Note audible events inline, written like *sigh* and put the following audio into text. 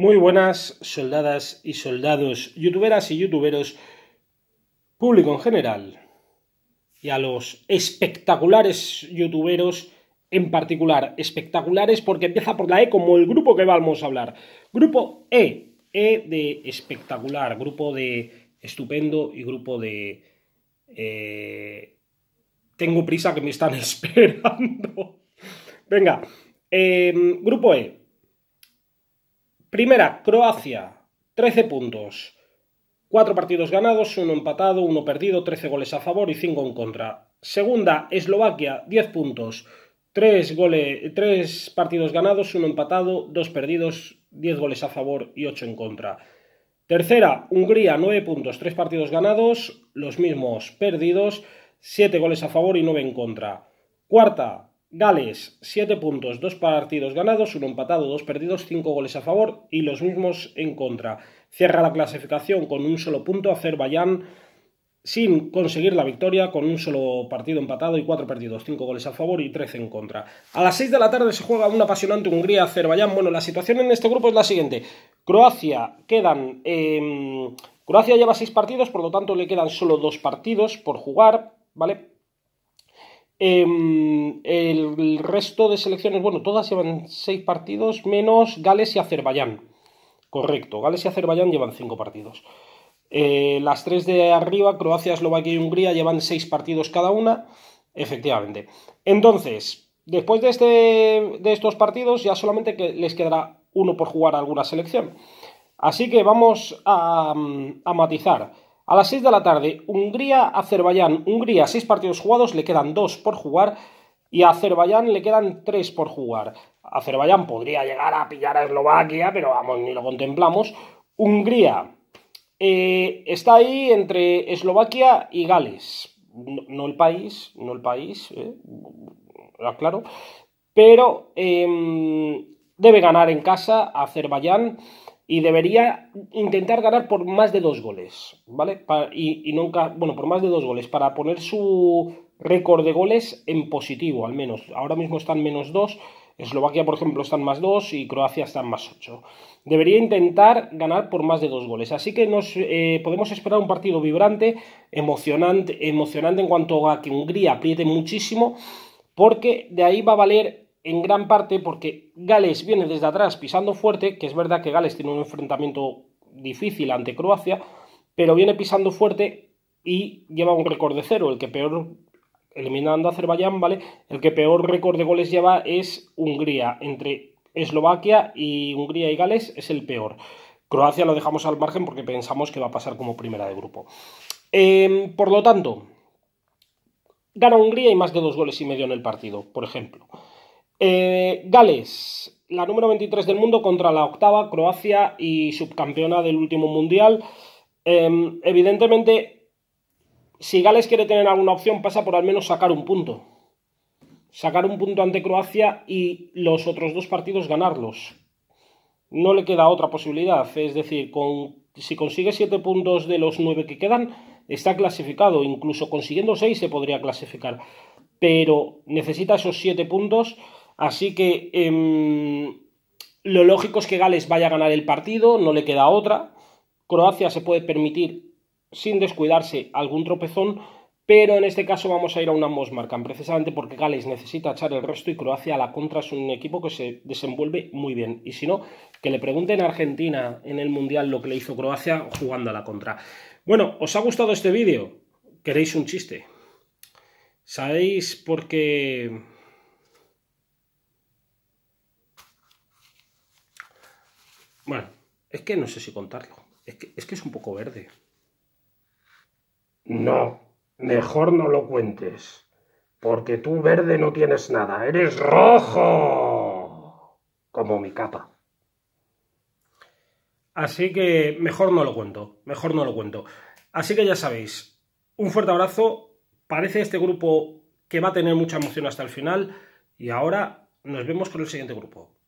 Muy buenas soldadas y soldados, youtuberas y youtuberos, público en general, y a los espectaculares youtuberos en particular, espectaculares porque empieza por la E como el grupo que vamos a hablar. Grupo E, E de espectacular, grupo de estupendo y grupo de... Eh, tengo prisa que me están *laughs* esperando. Venga, em, grupo E, Primera, Croacia, 13 puntos. 4 partidos ganados, 1 empatado, 1 perdido, 13 goles a favor y 5 en contra. Segunda, Eslovaquia, 10 puntos. 3, partidos ganados, 1 empatado, 2 perdidos, 10 goles a favor y 8 en contra. Tercera, Hungría, 9 puntos, 3 partidos ganados, los mismos perdidos, 7 goles a favor y 9 en contra. Cuarta, Gales, 7 puntos, 2 partidos ganados, 1 empatado, 2 perdidos, 5 goles a favor y los mismos en contra. Cierra la clasificación con un solo punto, Azerbaiyán sin conseguir la victoria, con un solo partido empatado y 4 perdidos, 5 goles a favor y 13 en contra. A las 6 de la tarde se juega un apasionante Hungría-Azerbaiyán. Bueno, la situación en este grupo es la siguiente. Croacia quedan... Croacia lleva 6 partidos, por lo tanto le quedan solo 2 partidos por jugar, ¿vale? Em, el resto de selecciones, bueno, todas llevan seis partidos, menos Gales y Azerbaiyán. Correcto, Gales y Azerbaiyán llevan cinco partidos. Eh, las tres de arriba, Croacia, Eslovaquia y Hungría, llevan seis partidos cada una, efectivamente. Entonces, después de, este, de estos partidos, ya solamente les quedará uno por jugar a alguna selección. Así que vamos a matizar. A las 6 de la tarde, Hungría-Azerbaiyán. Hungría, 6 partidos jugados, le quedan 2 por jugar y a Azerbaiyán le quedan 3 por jugar. Azerbaiyán podría llegar a pillar a Eslovaquia, pero vamos, ni lo contemplamos. Hungría eh, está ahí entre Eslovaquia y Gales. No, el país, no el país, eh, claro. Pero em, debe ganar en casa Azerbaiyán y debería intentar ganar por más de dos goles, ¿vale? y, nunca, bueno, por más de dos goles, para poner su récord de goles en positivo, al menos. Ahora mismo están menos dos, Eslovaquia, por ejemplo, están más dos y Croacia están más ocho. Debería intentar ganar por más de dos goles. Así que nos eh, podemos esperar un partido vibrante, emocionante, emocionante en cuanto a que Hungría apriete muchísimo, porque de ahí va a valer en gran parte porque Gales viene desde atrás pisando fuerte, que es verdad que Gales tiene un enfrentamiento difícil ante Croacia, pero viene pisando fuerte y lleva un récord de cero, el que peor eliminando a Azerbaiyán, ¿vale? El que peor récord de goles lleva es Hungría, entre Eslovaquia y Hungría y Gales es el peor. Croacia lo dejamos al margen porque pensamos que va a pasar como primera de grupo. Em, por lo tanto, gana Hungría y más de dos goles y medio en el partido, por ejemplo. Eh, Gales, la número 23 del mundo contra la octava, Croacia y subcampeona del último mundial. Em, evidentemente, si Gales quiere tener alguna opción, pasa por al menos sacar un punto. Sacar un punto ante Croacia y los otros dos partidos ganarlos. No le queda otra posibilidad. Es decir, si consigue 7 puntos de los 9 que quedan, está clasificado. Incluso consiguiendo 6 se podría clasificar. Pero necesita esos 7 puntos Así que em, lo lógico es que Gales vaya a ganar el partido, no le queda otra. Croacia se puede permitir, sin descuidarse, algún tropezón, pero en este caso vamos a ir a una ambos precisamente porque Gales necesita echar el resto y Croacia a la contra es un equipo que se desenvuelve muy bien. Y si no, que le pregunten a Argentina en el Mundial lo que le hizo Croacia jugando a la contra. Bueno, ¿os ha gustado este vídeo? ¿Queréis un chiste? ¿Sabéis por qué Bueno, es que no sé si contarlo. Es que es, que es un poco verde. No, mejor no lo cuentes. Porque tú verde no tienes nada, eres rojo. Como mi capa. Así que mejor no lo cuento, mejor no lo cuento. Así que ya sabéis, un fuerte abrazo. Parece este grupo que va a tener mucha emoción hasta el final. Y ahora nos vemos con el siguiente grupo.